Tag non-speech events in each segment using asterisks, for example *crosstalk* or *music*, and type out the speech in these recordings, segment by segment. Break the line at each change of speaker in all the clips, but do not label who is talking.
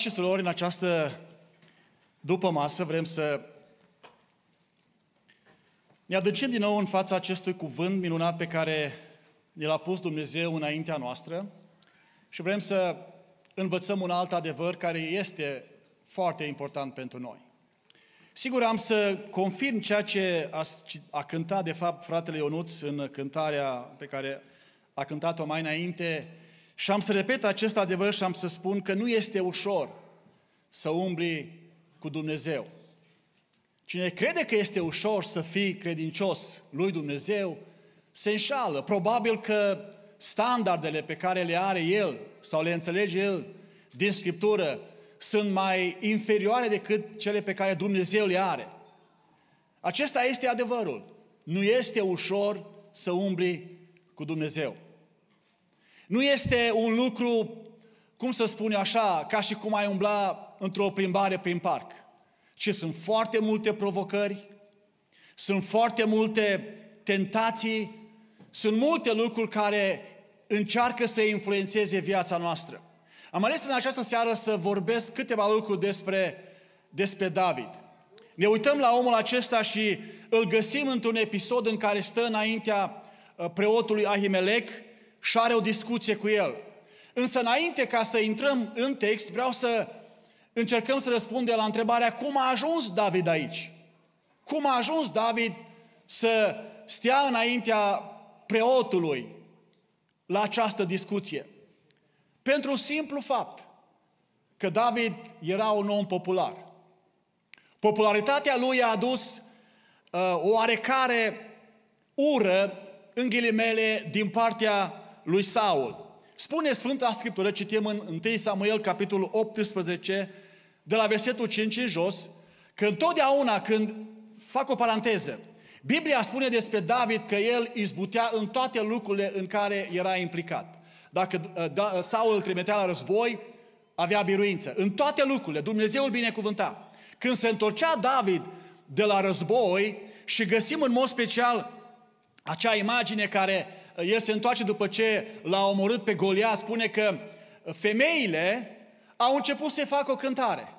Frați și surori, în această după masă vrem să ne adâncim din nou în fața acestui cuvânt minunat pe care ne l-a pus Dumnezeu înaintea noastră și vrem să învățăm un alt adevăr care este foarte important pentru noi. Sigur, am să confirm ceea ce a, a cântat, de fapt, fratele Ionuț în cântarea pe care a cântat-o mai înainte și am să repet acest adevăr și am să spun că nu este ușor să umbli cu Dumnezeu. Cine crede că este ușor să fii credincios lui Dumnezeu, se înșală. Probabil că standardele pe care le are el sau le înțelege el din Scriptură sunt mai inferioare decât cele pe care Dumnezeu le are. Acesta este adevărul. Nu este ușor să umbli cu Dumnezeu. Nu este un lucru, cum să spun eu așa, ca și cum ai umbla într-o plimbare prin parc, ci sunt foarte multe provocări, sunt foarte multe tentații, sunt multe lucruri care încearcă să influențeze viața noastră. Am ales în această seară să vorbesc câteva lucruri despre, despre David. Ne uităm la omul acesta și îl găsim într-un episod în care stă înaintea uh, preotului Ahimelec și are o discuție cu el. Însă înainte ca să intrăm în text, vreau să încercăm să răspundem la întrebarea cum a ajuns David aici? Cum a ajuns David să stea înaintea preotului la această discuție? Pentru simplu fapt că David era un om popular. Popularitatea lui a adus uh, oarecare ură, în ghilimele, din partea lui Saul. Spune Sfânta Scriptură, citim în 1 Samuel, capitolul 18, de la versetul 5 în jos, că întotdeauna când, fac o paranteză, Biblia spune despre David că el izbutea în toate lucrurile în care era implicat. Dacă ă, da, Saul îl trimitea la război, avea biruință. În toate lucrurile, Dumnezeu îl binecuvânta. Când se întorcea David de la război și găsim în mod special acea imagine care el se întoarce după ce l-a omorât pe Golia, spune că femeile au început să facă o cântare.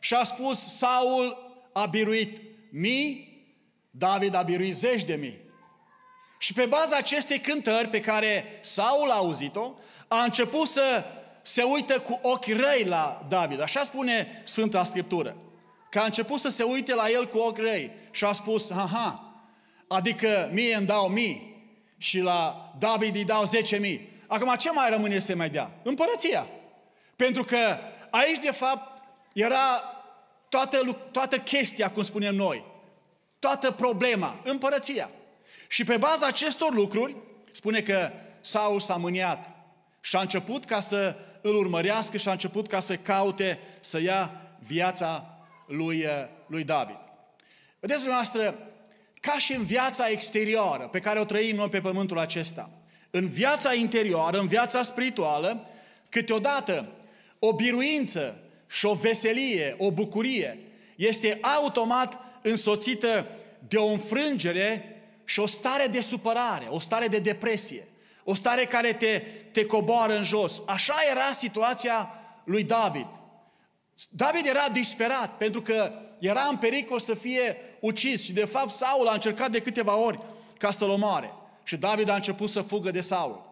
Și a spus, Saul a biruit mii, David a biruit zeci de mii. Și pe baza acestei cântări pe care Saul a auzit-o, a început să se uită cu ochi răi la David. Așa spune Sfânta Scriptură. Că a început să se uite la el cu ochi răi și a spus, aha, adică mie îmi dau mii, și la David îi dau 10.000. Acum ce mai rămâne să mai dea? Împărăția. Pentru că aici, de fapt, era toată, toată chestia, cum spunem noi. Toată problema, împărăția. Și pe baza acestor lucruri, spune că Saul s-a mâniat și a început ca să îl urmărească și a început ca să caute să ia viața lui, eh, lui David. Vedeți dumneavoastră, ca și în viața exterioară pe care o trăim noi pe pământul acesta, în viața interioară, în viața spirituală, câteodată o biruință și o veselie, o bucurie, este automat însoțită de o înfrângere și o stare de supărare, o stare de depresie, o stare care te, te coboară în jos. Așa era situația lui David. David era disperat pentru că era în pericol să fie ucis și de fapt Saul a încercat de câteva ori ca să-l omoare. Și David a început să fugă de Saul.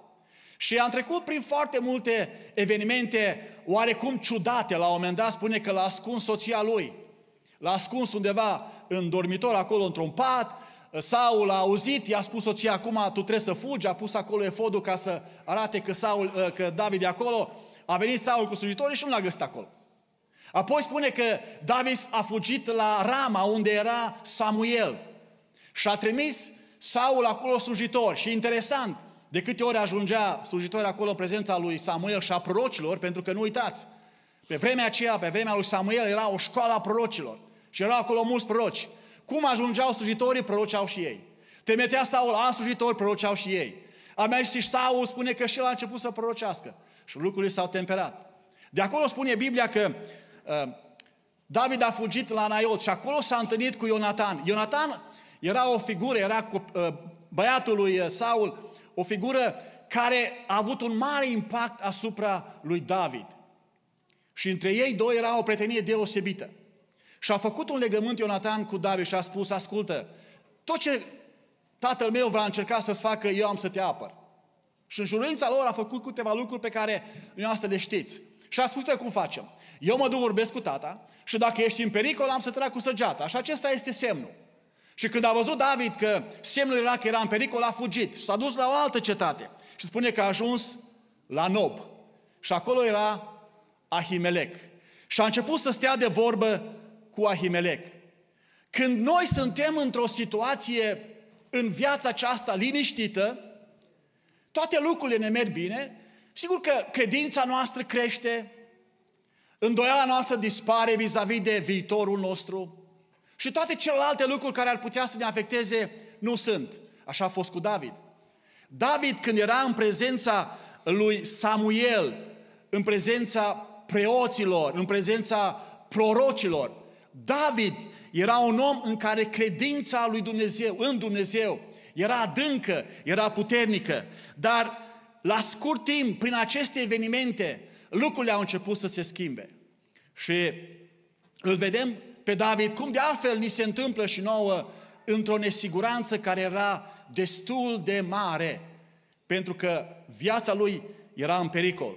Și a trecut prin foarte multe evenimente oarecum ciudate. La un moment dat spune că l-a ascuns soția lui. L-a ascuns undeva în dormitor, acolo într-un pat. Saul a auzit, i-a spus soția, acum tu trebuie să fugi, a pus acolo efodul ca să arate că, Saul, că David e acolo. A venit Saul cu slujitorii și nu l-a găsit acolo. Apoi spune că David a fugit la Rama, unde era Samuel. Și a trimis Saul acolo slujitor. Și interesant, de câte ori ajungea slujitor acolo în prezența lui Samuel și a prorocilor, pentru că nu uitați, pe vremea aceea, pe vremea lui Samuel, era o școală a prorocilor. Și erau acolo mulți proroci. Cum ajungeau slujitorii, proroceau și ei. Temetea Saul a slujitori, proroceau și ei. A mers și Saul spune că și el a început să prorocească. Și lucrurile s-au temperat. De acolo spune Biblia că Ehm, David a fugit la Naiot și acolo s-a întâlnit cu Ionatan. Ionatan era o figură, era eh, băiatul lui eh, Saul, o figură care a avut un mare impact asupra lui David. Și între ei doi era o prietenie deosebită. Și a făcut un legământ Ionatan cu David și a spus, ascultă, tot ce tatăl meu va încerca să-ți facă, eu am să te apăr. Și în jurința lor a făcut câteva lucruri pe care dumneavoastră le știți. Și ascultă cum facem. Eu mă duc, vorbesc cu tata și dacă ești în pericol, am să trag cu săgeata. Și acesta este semnul. Și când a văzut David că semnul era că era în pericol, a fugit. S-a dus la o altă cetate. Și spune că a ajuns la Nob. Și acolo era Ahimelec. Și a început să stea de vorbă cu Ahimelec. Când noi suntem într-o situație în viața aceasta liniștită, toate lucrurile ne merg bine, Sigur că credința noastră crește, îndoiala noastră dispare vis-a-vis de viitorul nostru și toate celelalte lucruri care ar putea să ne afecteze nu sunt. Așa a fost cu David. David, când era în prezența lui Samuel, în prezența preoților, în prezența prorocilor, David era un om în care credința lui Dumnezeu, în Dumnezeu, era adâncă, era puternică, dar la scurt timp, prin aceste evenimente, lucrurile au început să se schimbe. Și îl vedem pe David, cum de altfel ni se întâmplă și nouă, într-o nesiguranță care era destul de mare, pentru că viața lui era în pericol.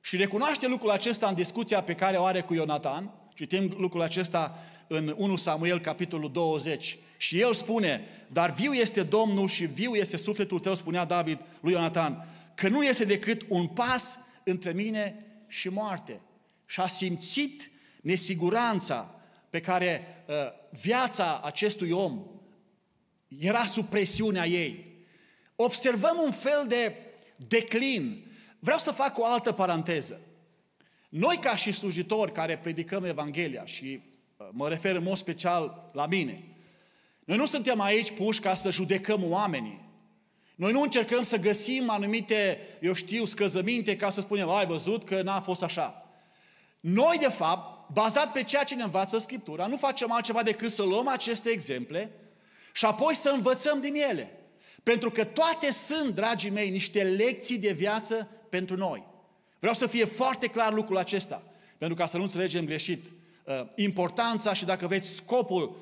Și recunoaște lucrul acesta în discuția pe care o are cu Ionatan, citim lucrul acesta în 1 Samuel, capitolul 20, și el spune, dar viu este Domnul și viu este sufletul tău, spunea David lui Ionatan că nu este decât un pas între mine și moarte. Și a simțit nesiguranța pe care uh, viața acestui om era sub presiunea ei. Observăm un fel de declin. Vreau să fac o altă paranteză. Noi ca și slujitori care predicăm Evanghelia și uh, mă refer în mod special la mine, noi nu suntem aici puși ca să judecăm oamenii, noi nu încercăm să găsim anumite, eu știu, scăzăminte ca să spunem, ai văzut că n-a fost așa. Noi, de fapt, bazat pe ceea ce ne învață Scriptura, nu facem altceva decât să luăm aceste exemple și apoi să învățăm din ele. Pentru că toate sunt, dragii mei, niște lecții de viață pentru noi. Vreau să fie foarte clar lucrul acesta, pentru ca să nu înțelegem greșit uh, importanța și, dacă veți, scopul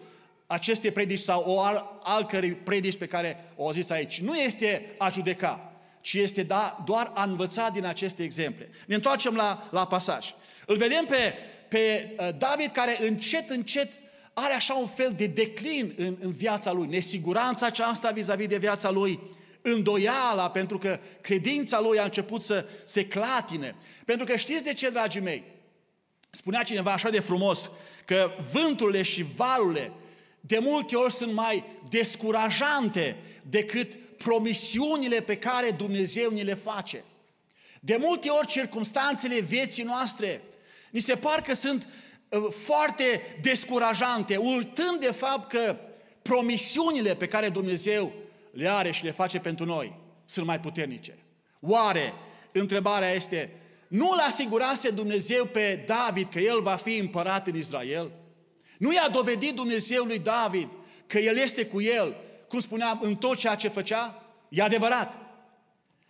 aceste predici sau o al, cărei predici pe care o zis aici. Nu este a judeca, ci este da, doar a învăța din aceste exemple. Ne întoarcem la, la pasaj. Îl vedem pe, pe uh, David care încet, încet are așa un fel de declin în, în viața lui, nesiguranța aceasta vis-a-vis de viața lui, îndoiala, pentru că credința lui a început să se clatine. Pentru că știți de ce, dragii mei? Spunea cineva așa de frumos că vânturile și valurile de multe ori sunt mai descurajante decât promisiunile pe care Dumnezeu ni le face. De multe ori circumstanțele vieții noastre ni se par că sunt uh, foarte descurajante, urtând de fapt că promisiunile pe care Dumnezeu le are și le face pentru noi sunt mai puternice. Oare, întrebarea este, nu l-asigurase Dumnezeu pe David că el va fi împărat în Israel? Nu i-a dovedit Dumnezeu lui David că El este cu el, cum spuneam, în tot ceea ce făcea? E adevărat.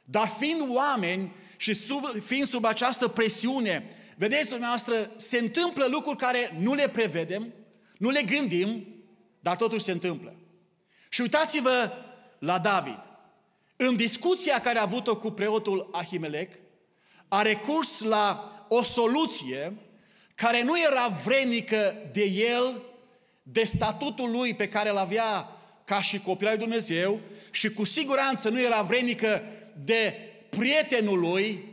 Dar fiind oameni și sub, fiind sub această presiune, vedeți dumneavoastră, se întâmplă lucruri care nu le prevedem, nu le gândim, dar totuși se întâmplă. Și uitați-vă la David. În discuția care a avut-o cu preotul Ahimelec, a recurs la o soluție care nu era vrenică de el, de statutul lui pe care îl avea ca și copil al lui Dumnezeu și cu siguranță nu era vrenică de prietenul lui,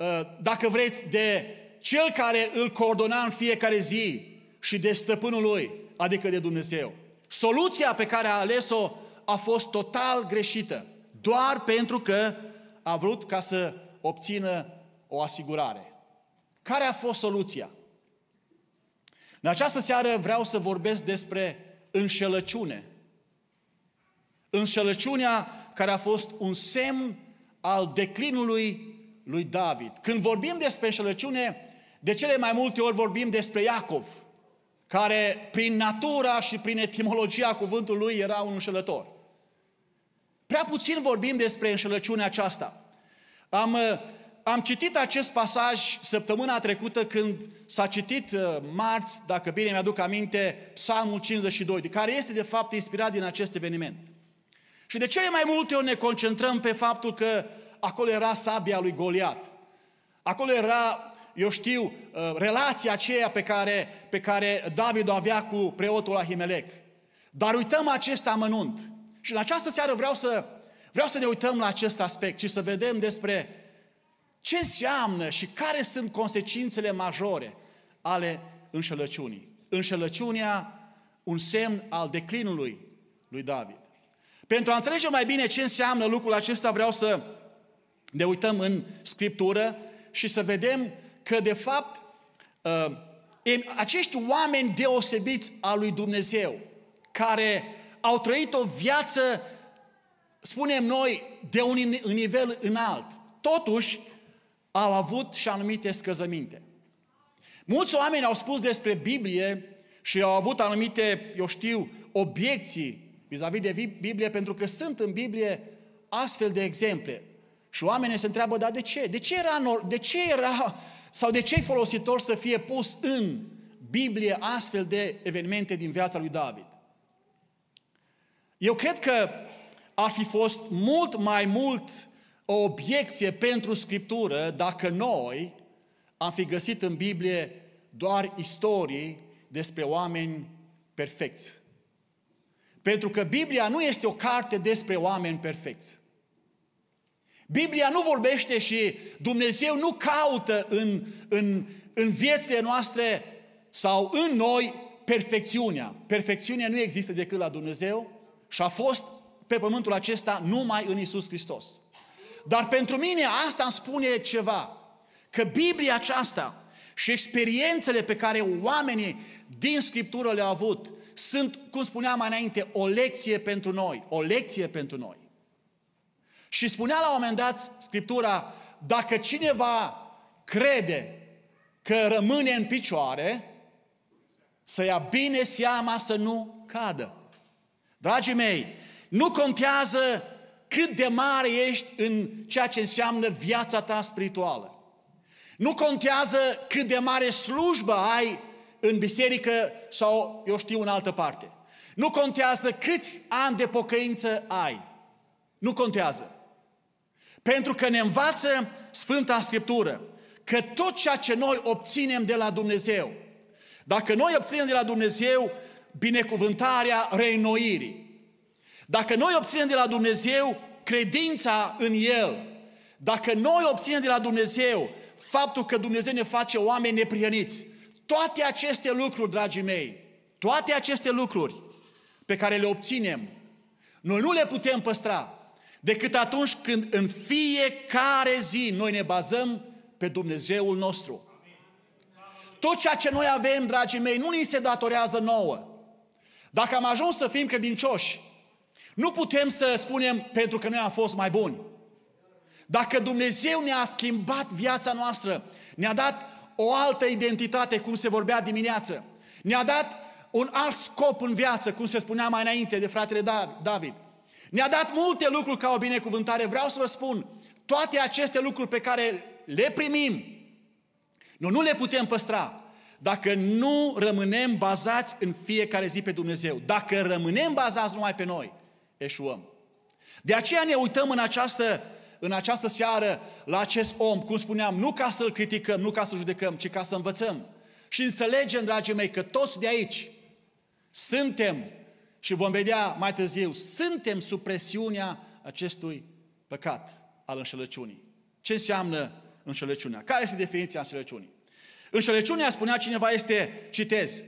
ă, dacă vreți, de cel care îl coordona în fiecare zi și de stăpânul lui, adică de Dumnezeu. Soluția pe care a ales-o a fost total greșită, doar pentru că a vrut ca să obțină o asigurare. Care a fost soluția? În această seară vreau să vorbesc despre înșelăciune. Înșelăciunea care a fost un semn al declinului lui David. Când vorbim despre înșelăciune, de cele mai multe ori vorbim despre Iacov, care prin natura și prin etimologia cuvântului era un înșelător. Prea puțin vorbim despre înșelăciunea aceasta. Am am citit acest pasaj săptămâna trecută când s-a citit uh, marți, dacă bine mi-aduc aminte, Psalmul 52, care este de fapt inspirat din acest eveniment. Și de cele mai multe ori ne concentrăm pe faptul că acolo era sabia lui Goliat. Acolo era, eu știu, uh, relația aceea pe care, pe care David o avea cu preotul Ahimelec. Dar uităm acest amănunt. Și în această seară vreau să, vreau să ne uităm la acest aspect și să vedem despre ce înseamnă și care sunt consecințele majore ale înșelăciunii? Înșelăciunea, un semn al declinului lui David. Pentru a înțelege mai bine ce înseamnă lucrul acesta, vreau să ne uităm în Scriptură și să vedem că, de fapt, uh, acești oameni deosebiți a lui Dumnezeu, care au trăit o viață, spunem noi, de un nivel înalt, totuși au avut și anumite scăzăminte. Mulți oameni au spus despre Biblie și au avut anumite, eu știu, obiecții vis-a-vis de Biblie, pentru că sunt în Biblie astfel de exemple. Și oamenii se întreabă, dar de ce? De ce era, de ce era *laughs* sau de ce e folositor să fie pus în Biblie astfel de evenimente din viața lui David? Eu cred că ar fi fost mult mai mult o obiecție pentru Scriptură dacă noi am fi găsit în Biblie doar istorii despre oameni perfecți. Pentru că Biblia nu este o carte despre oameni perfecți. Biblia nu vorbește și Dumnezeu nu caută în, în, în viețile noastre sau în noi perfecțiunea. Perfecțiunea nu există decât la Dumnezeu și a fost pe pământul acesta numai în Isus Hristos. Dar pentru mine asta îmi spune ceva, că Biblia aceasta și experiențele pe care oamenii din Scriptură le-au avut sunt, cum spuneam mai înainte, o lecție pentru noi, o lecție pentru noi. Și spunea la un moment dat Scriptura, dacă cineva crede că rămâne în picioare, să ia bine seama să nu cadă. Dragii mei, nu contează cât de mare ești în ceea ce înseamnă viața ta spirituală. Nu contează cât de mare slujbă ai în biserică sau, eu știu, în altă parte. Nu contează câți ani de pocăință ai. Nu contează. Pentru că ne învață Sfânta Scriptură că tot ceea ce noi obținem de la Dumnezeu, dacă noi obținem de la Dumnezeu binecuvântarea reînnoirii, dacă noi obținem de la Dumnezeu credința în El, dacă noi obținem de la Dumnezeu faptul că Dumnezeu ne face oameni neprihăniți, toate aceste lucruri, dragii mei, toate aceste lucruri pe care le obținem, noi nu le putem păstra decât atunci când în fiecare zi noi ne bazăm pe Dumnezeul nostru. Tot ceea ce noi avem, dragii mei, nu ni se datorează nouă. Dacă am ajuns să fim credincioși, nu putem să spunem pentru că noi am fost mai buni. Dacă Dumnezeu ne-a schimbat viața noastră, ne-a dat o altă identitate, cum se vorbea dimineață, ne-a dat un alt scop în viață, cum se spunea mai înainte de fratele da- David. Ne-a dat multe lucruri ca o binecuvântare. Vreau să vă spun, toate aceste lucruri pe care le primim, noi nu le putem păstra dacă nu rămânem bazați în fiecare zi pe Dumnezeu. Dacă rămânem bazați numai pe noi, eșuăm. De aceea ne uităm în această, în această seară la acest om, cum spuneam, nu ca să-l criticăm, nu ca să-l judecăm, ci ca să învățăm. Și înțelegem, dragii mei, că toți de aici suntem, și vom vedea mai târziu, suntem sub presiunea acestui păcat al înșelăciunii. Ce înseamnă înșelăciunea? Care este definiția înșelăciunii? Înșelăciunea, spunea cineva, este, citez,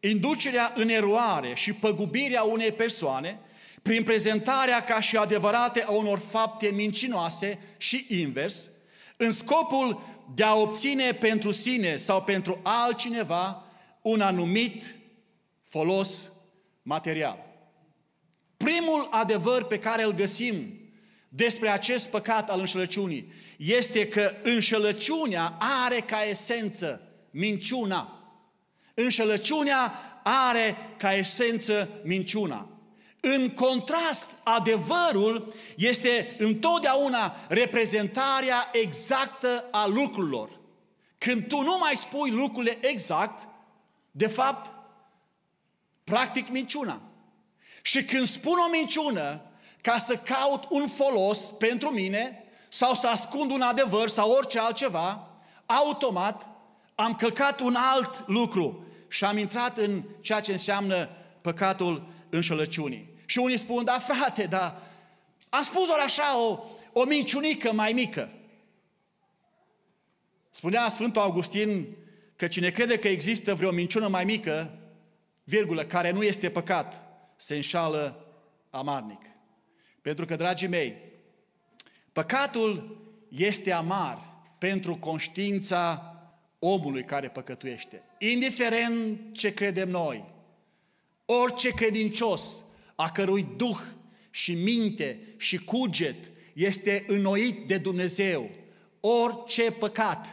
inducerea în eroare și păgubirea unei persoane prin prezentarea ca și adevărate a unor fapte mincinoase și invers, în scopul de a obține pentru sine sau pentru altcineva un anumit folos material. Primul adevăr pe care îl găsim despre acest păcat al înșelăciunii este că înșelăciunea are ca esență minciuna. Înșelăciunea are ca esență minciuna. În contrast, adevărul este întotdeauna reprezentarea exactă a lucrurilor. Când tu nu mai spui lucrurile exact, de fapt, practic minciuna. Și când spun o minciună ca să caut un folos pentru mine sau să ascund un adevăr sau orice altceva, automat am călcat un alt lucru și am intrat în ceea ce înseamnă păcatul înșelăciunii. Și unii spun, da frate, da, a spus ori așa o, o minciunică mai mică. Spunea Sfântul Augustin că cine crede că există vreo minciună mai mică, virgulă, care nu este păcat, se înșală amarnic. Pentru că, dragii mei, păcatul este amar pentru conștiința omului care păcătuiește. Indiferent ce credem noi, Orice credincios a cărui duh și minte și cuget este înnoit de Dumnezeu, orice păcat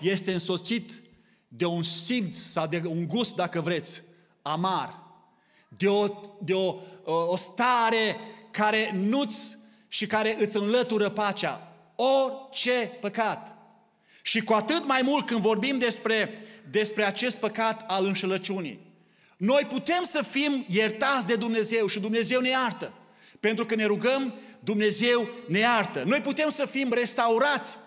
este însoțit de un simț sau de un gust, dacă vreți, amar, de o, de o, o stare care nu-ți și care îți înlătură pacea. Orice păcat. Și cu atât mai mult când vorbim despre, despre acest păcat al înșelăciunii. Noi putem să fim iertați de Dumnezeu și Dumnezeu ne iartă. Pentru că ne rugăm, Dumnezeu ne iartă. Noi putem să fim restaurați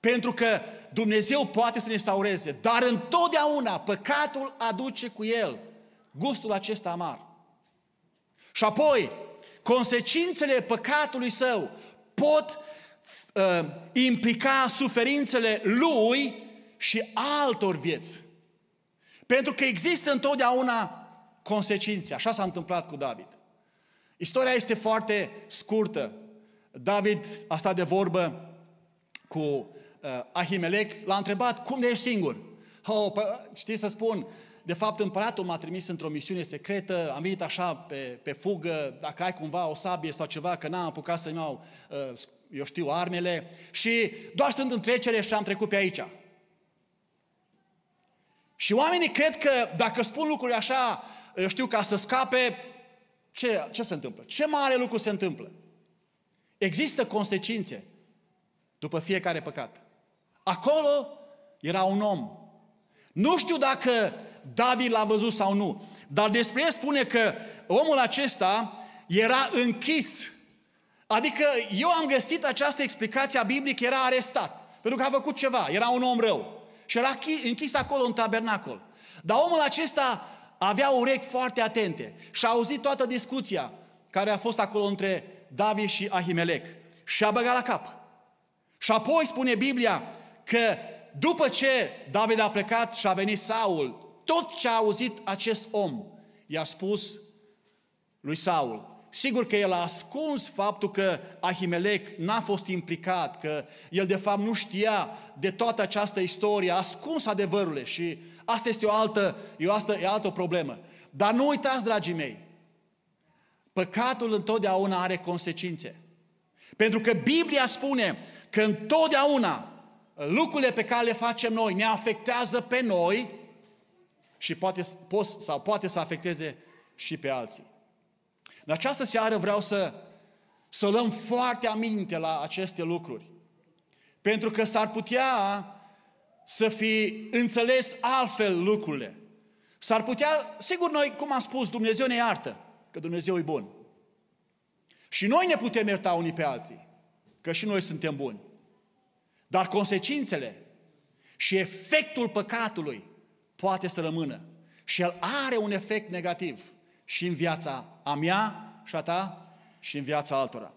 pentru că Dumnezeu poate să ne restaureze. Dar întotdeauna păcatul aduce cu el gustul acesta amar. Și apoi, consecințele păcatului său pot uh, implica suferințele lui și altor vieți. Pentru că există întotdeauna consecințe. Așa s-a întâmplat cu David. Istoria este foarte scurtă. David a stat de vorbă cu uh, Ahimelec, l-a întrebat, cum de ești singur? Oh, pă, știi să spun, de fapt împăratul m-a trimis într-o misiune secretă, am venit așa pe, pe fugă, dacă ai cumva o sabie sau ceva, că n-am apucat să-mi iau, uh, eu știu, armele și doar sunt în trecere și am trecut pe aici. Și oamenii cred că dacă spun lucruri așa, eu știu, ca să scape, ce, ce se întâmplă? Ce mare lucru se întâmplă? Există consecințe după fiecare păcat. Acolo era un om. Nu știu dacă David l-a văzut sau nu, dar despre el spune că omul acesta era închis. Adică eu am găsit această explicație a biblică, era arestat, pentru că a făcut ceva, era un om rău și era închis acolo în tabernacol. Dar omul acesta avea urechi foarte atente și a auzit toată discuția care a fost acolo între David și Ahimelec și a băgat la cap. Și apoi spune Biblia că după ce David a plecat și a venit Saul, tot ce a auzit acest om i-a spus lui Saul, Sigur că el a ascuns faptul că Ahimelec n-a fost implicat, că el de fapt nu știa de toată această istorie, a ascuns adevărurile și asta este o altă, e o altă, e altă problemă. Dar nu uitați, dragii mei, păcatul întotdeauna are consecințe. Pentru că Biblia spune că întotdeauna lucrurile pe care le facem noi ne afectează pe noi și poate, pot, sau poate să afecteze și pe alții. În această seară vreau să, să luăm foarte aminte la aceste lucruri. Pentru că s-ar putea să fi înțeles altfel lucrurile. S-ar putea, sigur noi, cum am spus, Dumnezeu ne iartă, că Dumnezeu e bun. Și noi ne putem ierta unii pe alții, că și noi suntem buni. Dar consecințele și efectul păcatului poate să rămână. Și el are un efect negativ și în viața a mea și a ta și în viața altora.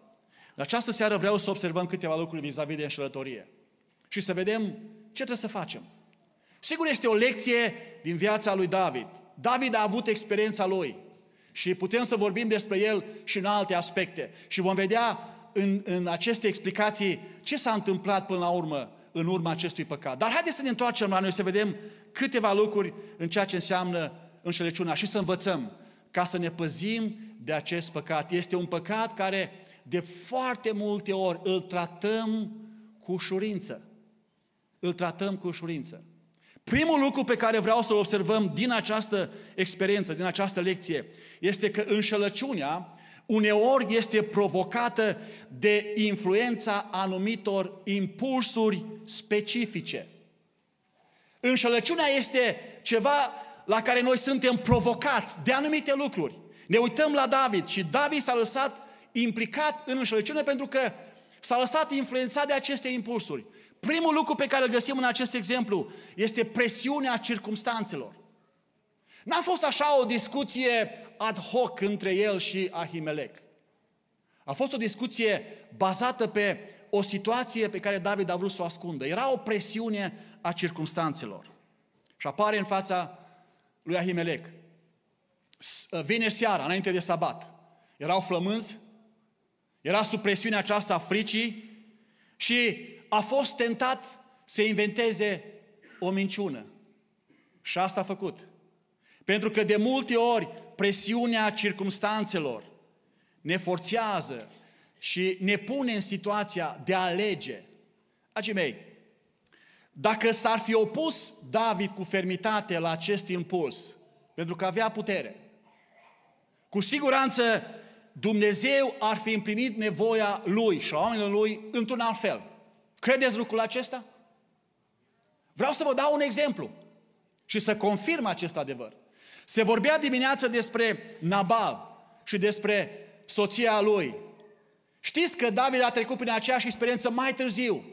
La această seară vreau să observăm câteva lucruri vis-a-vis de înșelătorie și să vedem ce trebuie să facem. Sigur, este o lecție din viața lui David. David a avut experiența lui și putem să vorbim despre el și în alte aspecte. Și vom vedea în, în aceste explicații ce s-a întâmplat până la urmă, în urma acestui păcat. Dar haideți să ne întoarcem la noi, să vedem câteva lucruri în ceea ce înseamnă înșelăciunea și să învățăm ca să ne păzim de acest păcat. Este un păcat care de foarte multe ori îl tratăm cu ușurință. Îl tratăm cu ușurință. Primul lucru pe care vreau să-l observăm din această experiență, din această lecție, este că înșelăciunea uneori este provocată de influența anumitor impulsuri specifice. Înșelăciunea este ceva la care noi suntem provocați de anumite lucruri. Ne uităm la David și David s-a lăsat implicat în înșelăciune pentru că s-a lăsat influențat de aceste impulsuri. Primul lucru pe care îl găsim în acest exemplu este presiunea circumstanțelor. N-a fost așa o discuție ad hoc între el și Ahimelec. A fost o discuție bazată pe o situație pe care David a vrut să o ascundă. Era o presiune a circumstanțelor. Și apare în fața lui Ahimelec. Ă, Vineri seara, înainte de sabat, erau flămânzi, era sub presiunea aceasta a fricii și a fost tentat să inventeze o minciună. Și asta a făcut. Pentru că de multe ori presiunea circumstanțelor ne forțează și ne pune în situația de a alege. Acei mei, dacă s-ar fi opus David cu fermitate la acest impuls, pentru că avea putere, cu siguranță Dumnezeu ar fi împlinit nevoia lui și a oamenilor lui într-un alt fel. Credeți lucrul acesta? Vreau să vă dau un exemplu și să confirm acest adevăr. Se vorbea dimineață despre Nabal și despre soția lui. Știți că David a trecut prin aceeași experiență mai târziu,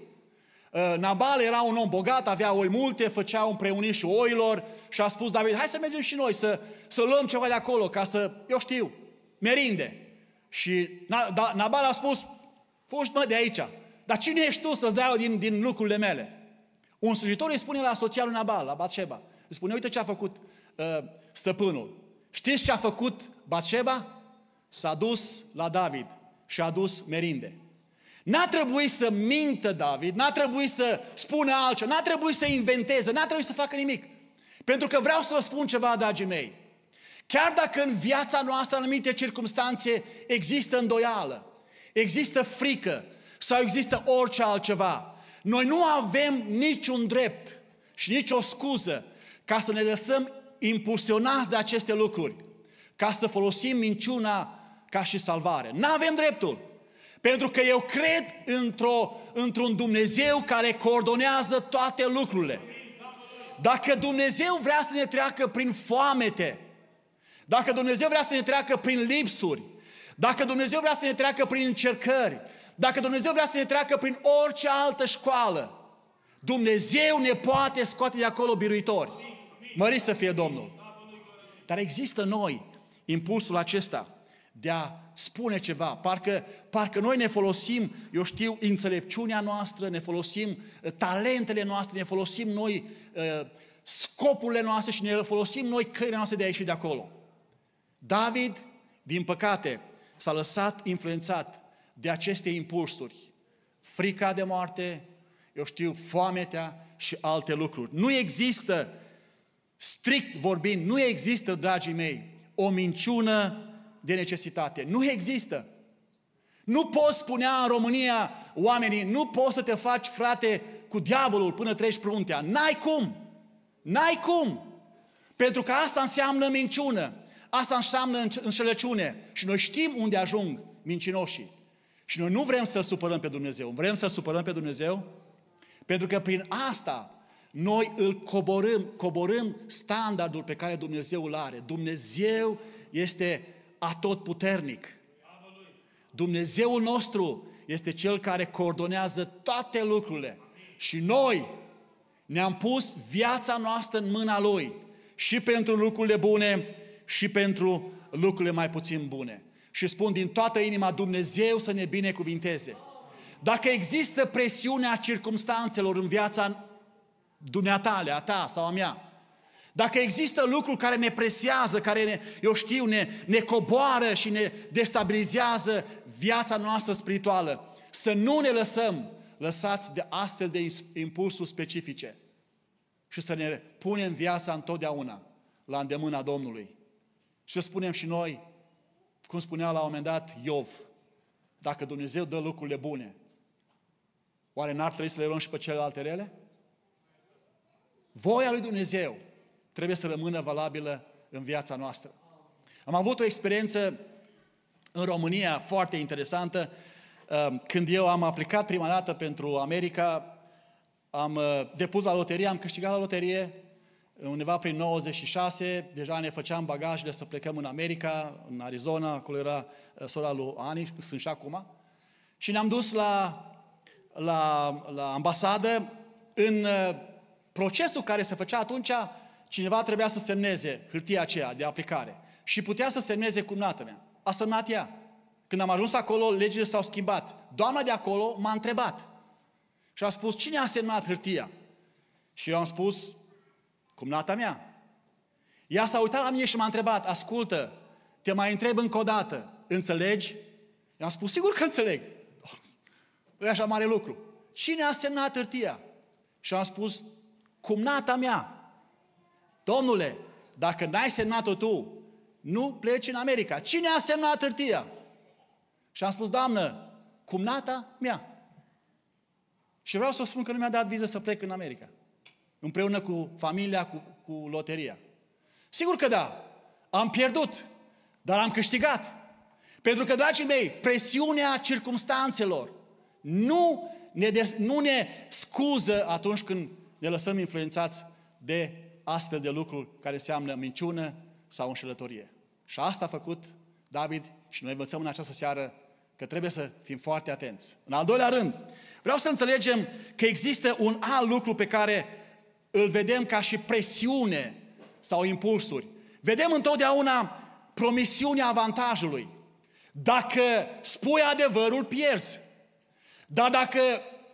Uh, Nabal era un om bogat, avea oi multe, făcea un preunișul oilor și a spus David, hai să mergem și noi, să, să luăm ceva de acolo, ca să, eu știu, merinde. Și da, Nabal a spus, fugi mă de aici, dar cine ești tu să-ți dai din, din lucrurile mele? Un slujitor îi spune la soția lui Nabal, la Batseba: îi spune, uite ce a făcut uh, stăpânul. Știți ce a făcut Batseba? S-a dus la David și a dus merinde. N-a trebuit să mintă David, n-a trebuit să spună altceva, n-a trebuit să inventeze, n-a trebuit să facă nimic. Pentru că vreau să vă spun ceva, dragii mei. Chiar dacă în viața noastră, în anumite circunstanțe, există îndoială, există frică sau există orice altceva, noi nu avem niciun drept și nicio scuză ca să ne lăsăm impulsionați de aceste lucruri, ca să folosim minciuna ca și salvare. Nu avem dreptul. Pentru că eu cred într-o, într-un Dumnezeu care coordonează toate lucrurile. Dacă Dumnezeu vrea să ne treacă prin foamete, dacă Dumnezeu vrea să ne treacă prin lipsuri, dacă Dumnezeu vrea să ne treacă prin încercări, dacă Dumnezeu vrea să ne treacă prin orice altă școală, Dumnezeu ne poate scoate de acolo biruitori. Mări să fie Domnul. Dar există noi impulsul acesta de a spune ceva. Parcă, parcă noi ne folosim, eu știu, înțelepciunea noastră, ne folosim uh, talentele noastre, ne folosim noi uh, scopurile noastre și ne folosim noi căile noastre de a ieși de acolo. David, din păcate, s-a lăsat influențat de aceste impulsuri. Frica de moarte, eu știu, foametea și alte lucruri. Nu există, strict vorbind, nu există, dragii mei, o minciună de necesitate. Nu există. Nu poți spunea în România oamenii, nu poți să te faci frate cu diavolul până treci pruntea. N-ai cum! N-ai cum! Pentru că asta înseamnă minciună, asta înseamnă înșelăciune. Și noi știm unde ajung mincinoșii. Și noi nu vrem să-L supărăm pe Dumnezeu. Vrem să-L supărăm pe Dumnezeu? Pentru că prin asta noi îl coborâm, coborâm standardul pe care Dumnezeu îl are. Dumnezeu este atotputernic. Dumnezeul nostru este Cel care coordonează toate lucrurile. Și noi ne-am pus viața noastră în mâna Lui. Și pentru lucrurile bune, și pentru lucrurile mai puțin bune. Și spun din toată inima, Dumnezeu să ne binecuvinteze. Dacă există presiunea circumstanțelor în viața dumneatale, a ta sau a mea, dacă există lucruri care ne presează, care, ne, eu știu, ne, ne coboară și ne destabilizează viața noastră spirituală, să nu ne lăsăm lăsați de astfel de impulsuri specifice și să ne punem viața întotdeauna la îndemâna Domnului. Și să spunem și noi, cum spunea la un moment dat Iov, dacă Dumnezeu dă lucrurile bune, oare n-ar trebui să le luăm și pe celelalte rele? Voia lui Dumnezeu trebuie să rămână valabilă în viața noastră. Am avut o experiență în România foarte interesantă. Ehm, când eu am aplicat prima dată pentru America, am eh, depus la loterie, am câștigat la loterie, undeva prin 96, deja ne făceam bagajele să plecăm în America, în Arizona, acolo era eh, sora lui Ani, sunt și acum. Și ne-am dus la, la, la ambasadă. În eh, procesul care se făcea atunci, Cineva trebuia să semneze hârtia aceea de aplicare și putea să semneze cumnată mea. A semnat ea. Când am ajuns acolo, legile s-au schimbat. Doamna de acolo m-a întrebat și a spus, cine a semnat hârtia? Și eu am spus, cumnata mea. Ea s-a uitat la mine și m-a întrebat, ascultă, te mai întreb încă o dată, înțelegi? I-am spus, sigur că înțeleg. Nu *laughs* e așa mare lucru. Cine a semnat hârtia? Și am spus, cumnata mea. Domnule, dacă n-ai semnat-o tu, nu pleci în America. Cine a semnat hârtia? Și am spus, doamnă, cumnata mea. Și vreau să spun că nu mi-a dat viză să plec în America. Împreună cu familia, cu, cu loteria. Sigur că da, am pierdut, dar am câștigat. Pentru că, dragii mei, presiunea circumstanțelor nu ne, des, nu ne scuză atunci când ne lăsăm influențați de astfel de lucruri care înseamnă minciună sau înșelătorie. Și asta a făcut David și noi învățăm în această seară că trebuie să fim foarte atenți. În al doilea rând, vreau să înțelegem că există un alt lucru pe care îl vedem ca și presiune sau impulsuri. Vedem întotdeauna promisiunea avantajului. Dacă spui adevărul, pierzi. Dar dacă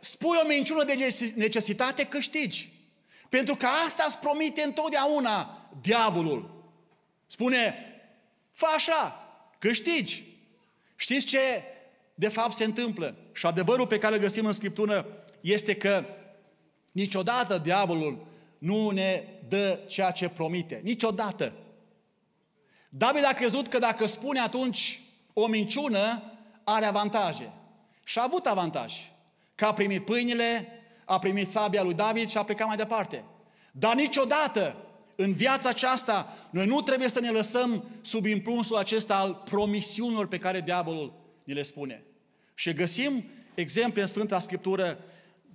spui o minciună de necesitate, câștigi. Pentru că asta îți promite întotdeauna diavolul. Spune, fă așa, câștigi. Știți ce de fapt se întâmplă? Și adevărul pe care îl găsim în Scriptură este că niciodată diavolul nu ne dă ceea ce promite. Niciodată. David a crezut că dacă spune atunci o minciună, are avantaje. Și a avut avantaj. Că a primit pâinile, a primit sabia lui David și a plecat mai departe. Dar niciodată în viața aceasta noi nu trebuie să ne lăsăm sub impulsul acesta al promisiunilor pe care diavolul ni le spune. Și găsim exemple în Sfânta Scriptură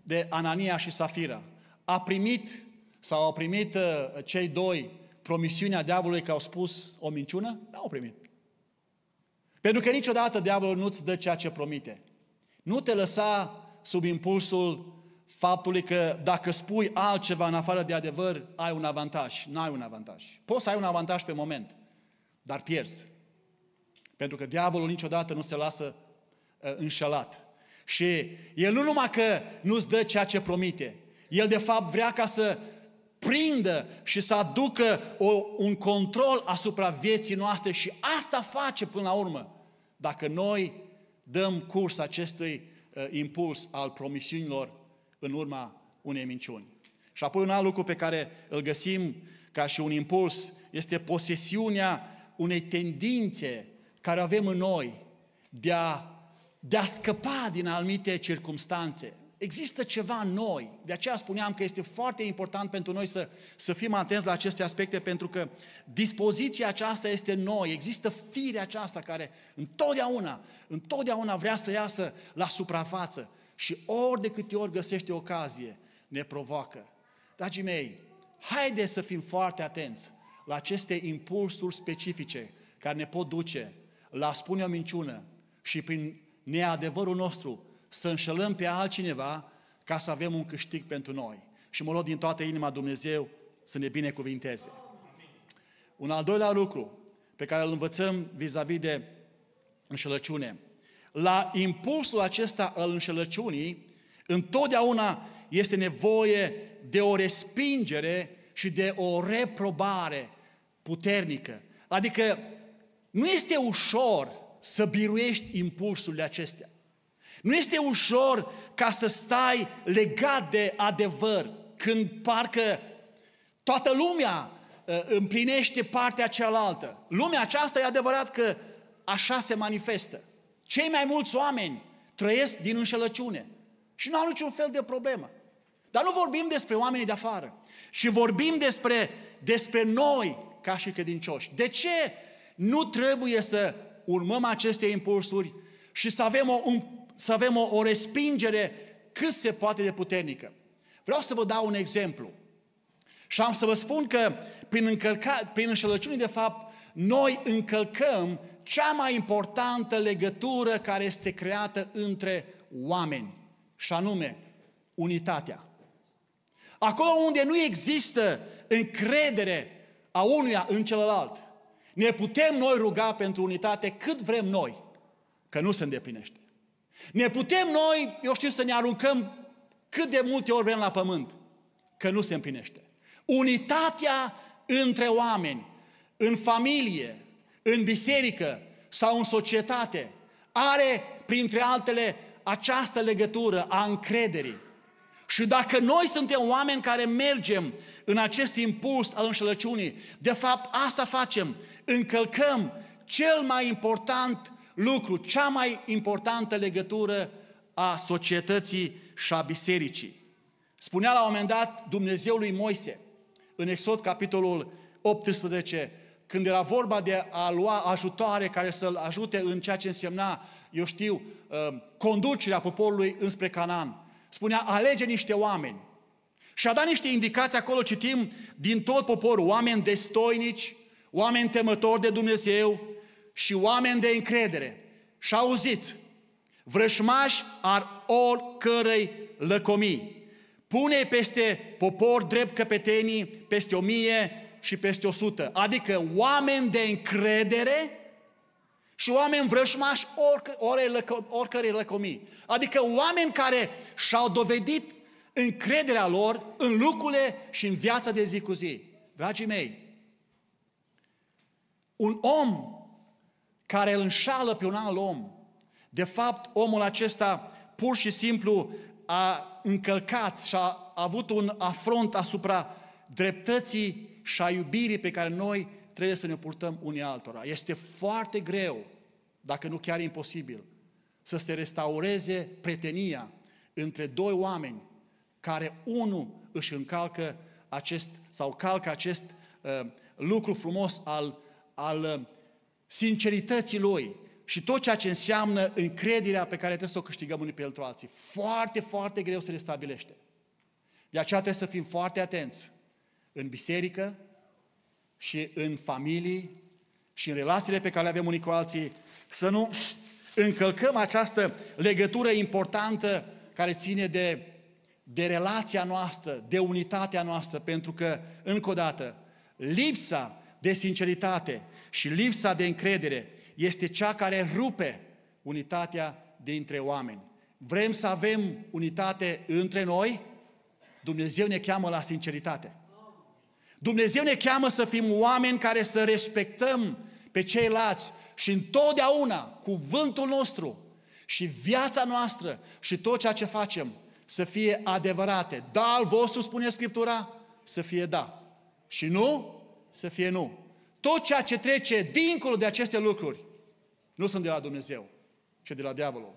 de Anania și Safira. A primit sau au primit uh, cei doi promisiunea diavolului că au spus o minciună? Nu au primit. Pentru că niciodată diavolul nu-ți dă ceea ce promite. Nu te lăsa sub impulsul faptului că dacă spui altceva în afară de adevăr, ai un avantaj. N-ai un avantaj. Poți să ai un avantaj pe moment, dar pierzi. Pentru că diavolul niciodată nu se lasă uh, înșelat. Și el nu numai că nu-ți dă ceea ce promite, el de fapt vrea ca să prindă și să aducă o, un control asupra vieții noastre și asta face până la urmă. Dacă noi dăm curs acestui uh, impuls al promisiunilor în urma unei minciuni. Și apoi un alt lucru pe care îl găsim ca și un impuls este posesiunea unei tendințe care avem în noi de a, de a scăpa din anumite circumstanțe. Există ceva în noi. De aceea spuneam că este foarte important pentru noi să, să fim atenți la aceste aspecte, pentru că dispoziția aceasta este în noi. Există firea aceasta care întotdeauna, întotdeauna vrea să iasă la suprafață și ori de câte ori găsește ocazie, ne provoacă. Dragii mei, haideți să fim foarte atenți la aceste impulsuri specifice care ne pot duce la spune o minciună și prin neadevărul nostru să înșelăm pe altcineva ca să avem un câștig pentru noi. Și mă rog din toată inima Dumnezeu să ne binecuvinteze. Un al doilea lucru pe care îl învățăm vis-a-vis de înșelăciune la impulsul acesta al înșelăciunii, întotdeauna este nevoie de o respingere și de o reprobare puternică. Adică nu este ușor să biruiești impulsurile acestea. Nu este ușor ca să stai legat de adevăr când parcă toată lumea ă, împlinește partea cealaltă. Lumea aceasta e adevărat că așa se manifestă. Cei mai mulți oameni trăiesc din înșelăciune și nu au niciun fel de problemă. Dar nu vorbim despre oamenii de afară, și vorbim despre, despre noi ca și credincioși. De ce nu trebuie să urmăm aceste impulsuri și să avem o, un, să avem o, o respingere cât se poate de puternică? Vreau să vă dau un exemplu. Și am să vă spun că prin, încărca, prin înșelăciune, de fapt, noi încălcăm cea mai importantă legătură care este creată între oameni, și anume unitatea. Acolo unde nu există încredere a unuia în celălalt, ne putem noi ruga pentru unitate cât vrem noi, că nu se îndeplinește. Ne putem noi, eu știu, să ne aruncăm cât de multe ori vrem la pământ, că nu se împlinește. Unitatea între oameni, în familie, în biserică sau în societate, are, printre altele, această legătură a încrederii. Și dacă noi suntem oameni care mergem în acest impuls al înșelăciunii, de fapt asta facem, încălcăm cel mai important lucru, cea mai importantă legătură a societății și a bisericii. Spunea la un moment dat Dumnezeul lui Moise, în Exod capitolul 18, când era vorba de a lua ajutoare care să-l ajute în ceea ce însemna, eu știu, uh, conducerea poporului înspre Canaan. Spunea, alege niște oameni. Și a dat niște indicații acolo, citim, din tot poporul, oameni destoinici, oameni temători de Dumnezeu și oameni de încredere. Și auziți, vrășmași ar oricărei lăcomii. Pune peste popor drept căpetenii, peste o mie și peste 100. Adică oameni de încredere și oameni vrășmași orică, orică, oricărei lăcomii. Adică oameni care și-au dovedit încrederea lor în lucrurile și în viața de zi cu zi. Dragii mei, un om care îl înșală pe un alt om, de fapt omul acesta pur și simplu a încălcat și a avut un afront asupra dreptății și a iubirii pe care noi trebuie să ne purtăm unii altora. Este foarte greu, dacă nu chiar imposibil, să se restaureze pretenia între doi oameni care unul își încalcă acest, sau calcă acest uh, lucru frumos al, al uh, sincerității lui și tot ceea ce înseamnă încrederea pe care trebuie să o câștigăm unii pe alții. Foarte, foarte greu se restabilește. De aceea trebuie să fim foarte atenți în biserică și în familii și în relațiile pe care le avem unii cu alții, să nu încălcăm această legătură importantă care ține de, de relația noastră, de unitatea noastră, pentru că, încă o dată, lipsa de sinceritate și lipsa de încredere este cea care rupe unitatea dintre oameni. Vrem să avem unitate între noi? Dumnezeu ne cheamă la sinceritate. Dumnezeu ne cheamă să fim oameni care să respectăm pe ceilalți și întotdeauna cuvântul nostru și viața noastră și tot ceea ce facem să fie adevărate. Da al vostru, spune Scriptura, să fie da. Și nu, să fie nu. Tot ceea ce trece dincolo de aceste lucruri nu sunt de la Dumnezeu, ci de la diavolul.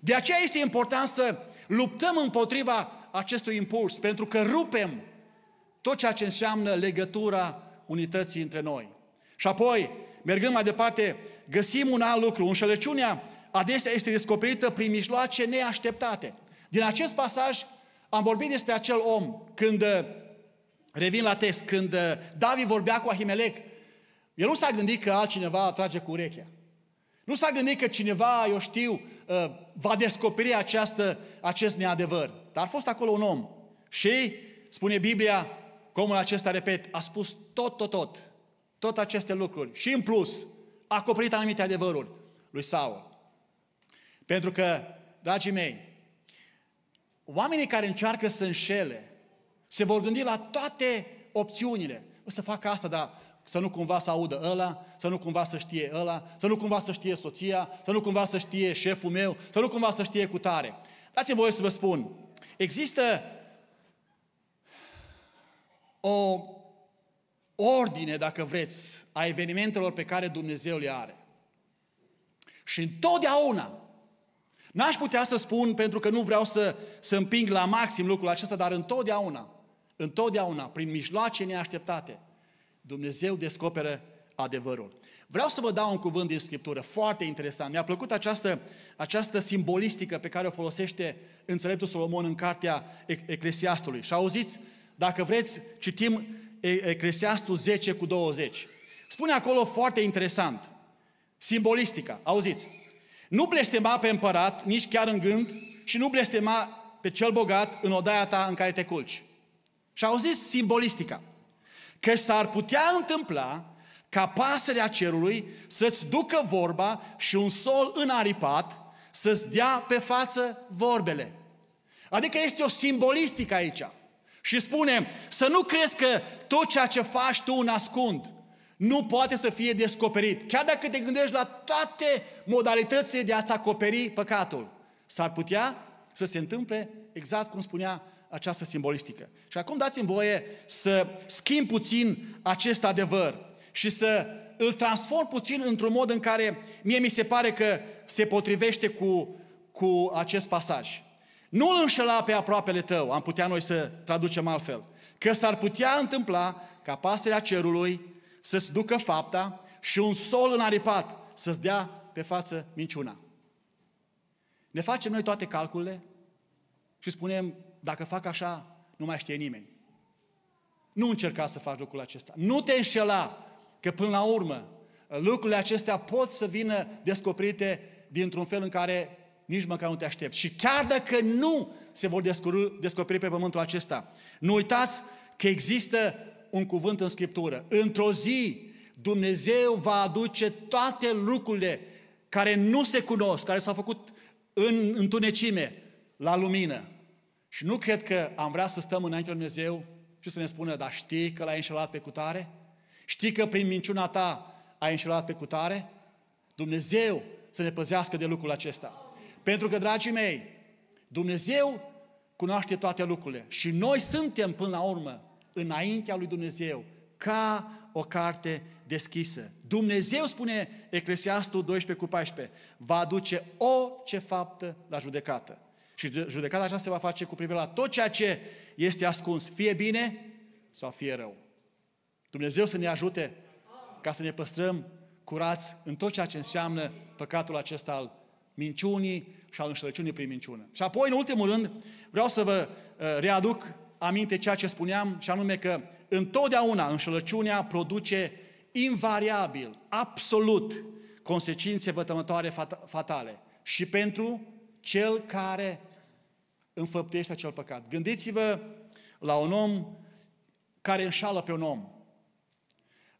De aceea este important să luptăm împotriva acestui impuls, pentru că rupem tot ceea ce înseamnă legătura unității între noi. Și apoi, mergând mai departe, găsim un alt lucru. Înșelăciunea adesea este descoperită prin mijloace neașteptate. Din acest pasaj am vorbit despre acel om când, revin la test, când uh, David vorbea cu Ahimelec, el nu s-a gândit că altcineva trage cu urechea. Nu s-a gândit că cineva, eu știu, uh, va descoperi această, acest neadevăr. Dar a fost acolo un om și, spune Biblia, omul acesta, repet, a spus tot, tot, tot, tot aceste lucruri și în plus a acoperit anumite adevăruri lui Saul. Pentru că, dragii mei, oamenii care încearcă să înșele se vor gândi la toate opțiunile. O să fac asta, dar să nu cumva să audă ăla, să nu cumva să știe ăla, să nu cumva să știe soția, să nu cumva să știe șeful meu, să nu cumva să știe cu tare. Dați-mi voie să vă spun, există o ordine, dacă vreți, a evenimentelor pe care Dumnezeu le are. Și întotdeauna, n-aș putea să spun pentru că nu vreau să, să împing la maxim lucrul acesta, dar întotdeauna, întotdeauna, prin mijloace neașteptate, Dumnezeu descoperă adevărul. Vreau să vă dau un cuvânt din Scriptură, foarte interesant. Mi-a plăcut această, această simbolistică pe care o folosește înțeleptul Solomon în cartea Eclesiastului. Și auziți dacă vreți, citim Eclesiastul 10 cu 20. Spune acolo foarte interesant, simbolistica, auziți. Nu blestema pe împărat, nici chiar în gând, și nu blestema pe cel bogat în odaia ta în care te culci. Și auziți simbolistica. Că s-ar putea întâmpla ca pasărea cerului să-ți ducă vorba și un sol înaripat să-ți dea pe față vorbele. Adică este o simbolistică aici. Și spune să nu crezi că tot ceea ce faci tu în ascund nu poate să fie descoperit. Chiar dacă te gândești la toate modalitățile de a-ți acoperi păcatul, s-ar putea să se întâmple exact cum spunea această simbolistică. Și acum dați-mi voie să schimb puțin acest adevăr și să îl transform puțin într-un mod în care mie mi se pare că se potrivește cu, cu acest pasaj. Nu îl înșela pe aproapele tău, am putea noi să traducem altfel. Că s-ar putea întâmpla ca pasărea cerului să-ți ducă fapta și un sol înaripat să-ți dea pe față minciuna. Ne facem noi toate calculele și spunem, dacă fac așa, nu mai știe nimeni. Nu încerca să faci lucrul acesta. Nu te înșela că până la urmă lucrurile acestea pot să vină descoperite dintr-un fel în care nici măcar nu te aștepți. Și chiar dacă nu se vor descoperi pe pământul acesta, nu uitați că există un cuvânt în Scriptură. Într-o zi Dumnezeu va aduce toate lucrurile care nu se cunosc, care s-au făcut în întunecime, la lumină. Și nu cred că am vrea să stăm înaintea lui Dumnezeu și să ne spună, dar știi că l-ai înșelat pe cutare? Știi că prin minciuna ta ai înșelat pe cutare? Dumnezeu să ne păzească de lucrul acesta. Pentru că, dragii mei, Dumnezeu cunoaște toate lucrurile și noi suntem, până la urmă, înaintea lui Dumnezeu, ca o carte deschisă. Dumnezeu, spune Eclesiastul 12 cu 14, va aduce orice faptă la judecată. Și judecata aceasta se va face cu privire la tot ceea ce este ascuns, fie bine sau fie rău. Dumnezeu să ne ajute ca să ne păstrăm curați în tot ceea ce înseamnă păcatul acesta al minciunii, și al înșelăciunii prin minciună. Și apoi, în ultimul rând, vreau să vă uh, readuc aminte ceea ce spuneam, și anume că întotdeauna înșelăciunea produce invariabil, absolut, consecințe vătămătoare fatale și pentru cel care înfăptuiește acel păcat. Gândiți-vă la un om care înșală pe un om.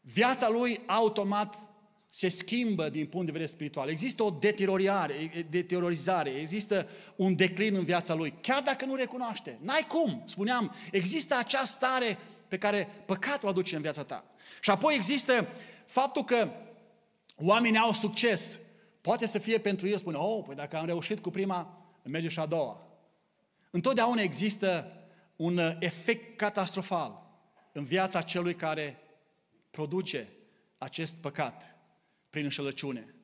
Viața lui automat se schimbă din punct de vedere spiritual. Există o deteriorare, deteriorizare, există un declin în viața lui, chiar dacă nu recunoaște. N-ai cum, spuneam, există acea stare pe care păcatul o aduce în viața ta. Și apoi există faptul că oamenii au succes. Poate să fie pentru el, spune, oh, păi dacă am reușit cu prima, merge și a doua. Întotdeauna există un uh, efect catastrofal în viața celui care produce acest păcat prin înșelăciune.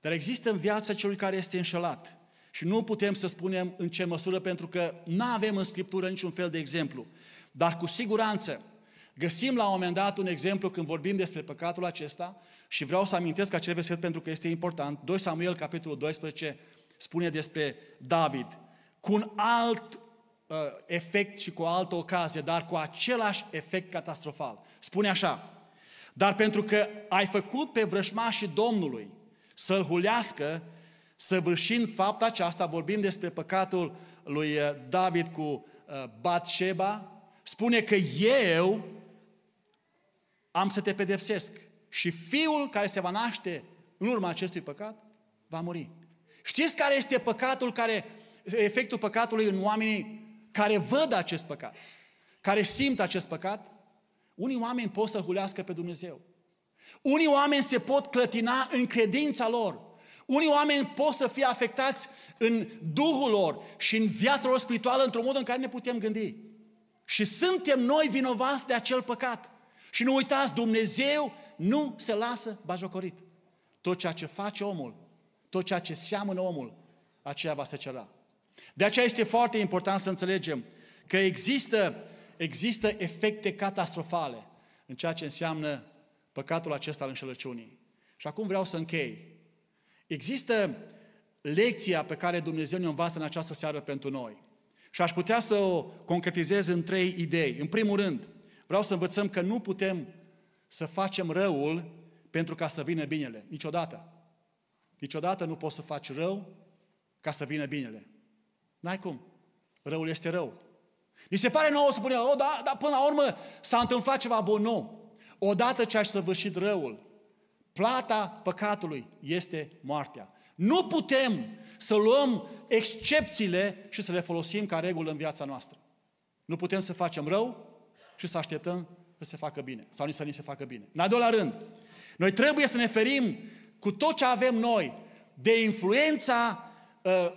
Dar există în viața celui care este înșelat. Și nu putem să spunem în ce măsură, pentru că nu avem în Scriptură niciun fel de exemplu. Dar cu siguranță găsim la un moment dat un exemplu când vorbim despre păcatul acesta și vreau să amintesc acel verset pentru că este important. 2 Samuel, capitolul 12, spune despre David cu un alt uh, efect și cu o altă ocazie, dar cu același efect catastrofal. Spune așa, dar pentru că ai făcut pe vrășmașii Domnului să-l hulească, săvârșind fapta aceasta, vorbim despre păcatul lui eh, David cu eh, Batsheba, spune că eu am să te pedepsesc și fiul care se va naște în urma acestui păcat va muri. Știți care este păcatul care, efectul păcatului în oamenii care văd acest păcat, care simt acest păcat? Unii oameni pot să hulească pe Dumnezeu. Unii oameni se pot clătina în credința lor. Unii oameni pot să fie afectați în Duhul lor și în viața lor spirituală într-un mod în care ne putem gândi. Și suntem noi vinovați de acel păcat. Și nu uitați, Dumnezeu nu se lasă bajocorit. Tot ceea ce face omul, tot ceea ce seamănă omul, aceea va se cera. De aceea este foarte important să înțelegem că există există efecte catastrofale în ceea ce înseamnă păcatul acesta al înșelăciunii. Și acum vreau să închei. Există lecția pe care Dumnezeu ne învață în această seară pentru noi. Și aș putea să o concretizez în trei idei. În primul rând, vreau să învățăm că nu putem să facem răul pentru ca să vină binele. Niciodată. Niciodată nu poți să faci rău ca să vină binele. N-ai cum. Răul este rău. Ni se pare nouă să spunem oh da, dar până la urmă s-a întâmplat ceva bun, nu. Odată ce ai săvârșit răul, plata păcatului este moartea. Nu putem să luăm excepțiile și să le folosim ca regulă în viața noastră. Nu putem să facem rău și să așteptăm să se facă bine sau să ni se facă bine. În doilea rând, noi trebuie să ne ferim cu tot ce avem noi de influența uh,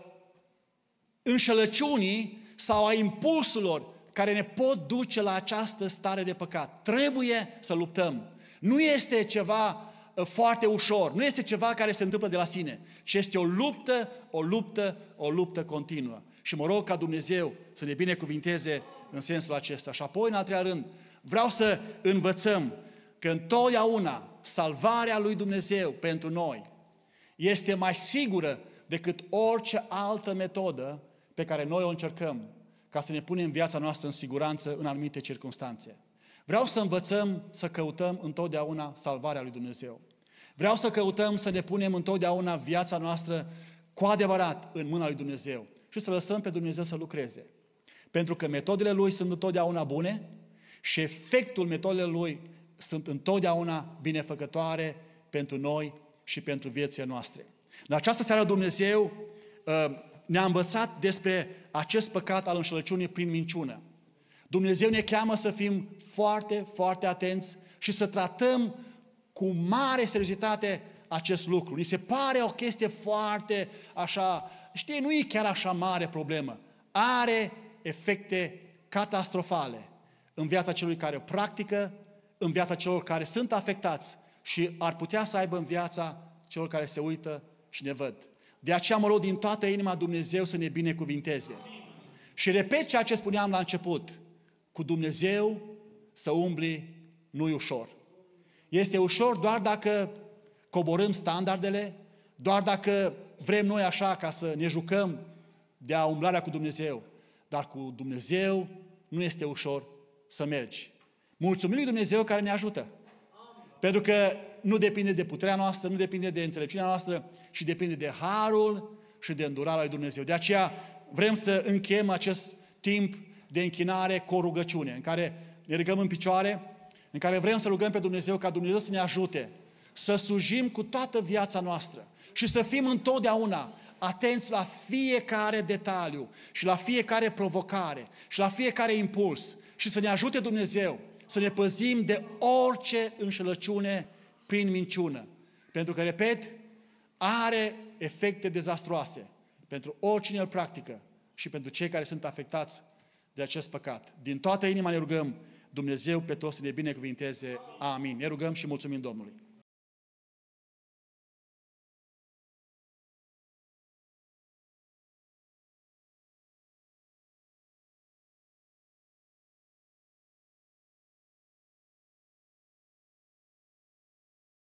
înșelăciunii sau a impulsurilor care ne pot duce la această stare de păcat. Trebuie să luptăm. Nu este ceva uh, foarte ușor, nu este ceva care se întâmplă de la sine, ci este o luptă, o luptă, o luptă continuă. Și mă rog ca Dumnezeu să ne binecuvinteze în sensul acesta. Și apoi, în al treia rând, vreau să învățăm că întotdeauna salvarea lui Dumnezeu pentru noi este mai sigură decât orice altă metodă pe care noi o încercăm ca să ne punem viața noastră în siguranță în anumite circunstanțe. Vreau să învățăm să căutăm întotdeauna salvarea lui Dumnezeu. Vreau să căutăm să ne punem întotdeauna viața noastră cu adevărat în mâna lui Dumnezeu și să lăsăm pe Dumnezeu să lucreze. Pentru că metodele lui sunt întotdeauna bune și efectul metodelor lui sunt întotdeauna binefăcătoare pentru noi și pentru viețile noastre. În această seară Dumnezeu ă, ne-a învățat despre acest păcat al înșelăciunii prin minciună. Dumnezeu ne cheamă să fim foarte, foarte atenți și să tratăm cu mare seriozitate acest lucru. Ni se pare o chestie foarte așa, știi, nu e chiar așa mare problemă. Are efecte catastrofale în viața celui care o practică, în viața celor care sunt afectați și ar putea să aibă în viața celor care se uită și ne văd. De aceea mă rog din toată inima Dumnezeu să ne binecuvinteze. Și repet ceea ce spuneam la început. Cu Dumnezeu să umbli nu ușor. Este ușor doar dacă coborâm standardele, doar dacă vrem noi așa ca să ne jucăm de a umblarea cu Dumnezeu. Dar cu Dumnezeu nu este ușor să mergi. Mulțumim lui Dumnezeu care ne ajută. Pentru că nu depinde de puterea noastră, nu depinde de înțelepciunea noastră, ci depinde de harul și de îndurarea lui Dumnezeu. De aceea vrem să încheiem acest timp de închinare cu o rugăciune, în care ne rugăm în picioare, în care vrem să rugăm pe Dumnezeu ca Dumnezeu să ne ajute să sujim cu toată viața noastră și să fim întotdeauna atenți la fiecare detaliu și la fiecare provocare și la fiecare impuls și să ne ajute Dumnezeu să ne păzim de orice înșelăciune prin minciună. Pentru că, repet, are efecte dezastroase pentru oricine îl practică și pentru cei care sunt afectați de acest păcat. Din toată inima ne rugăm Dumnezeu pe toți să ne binecuvinteze. Amin. Ne rugăm și mulțumim Domnului.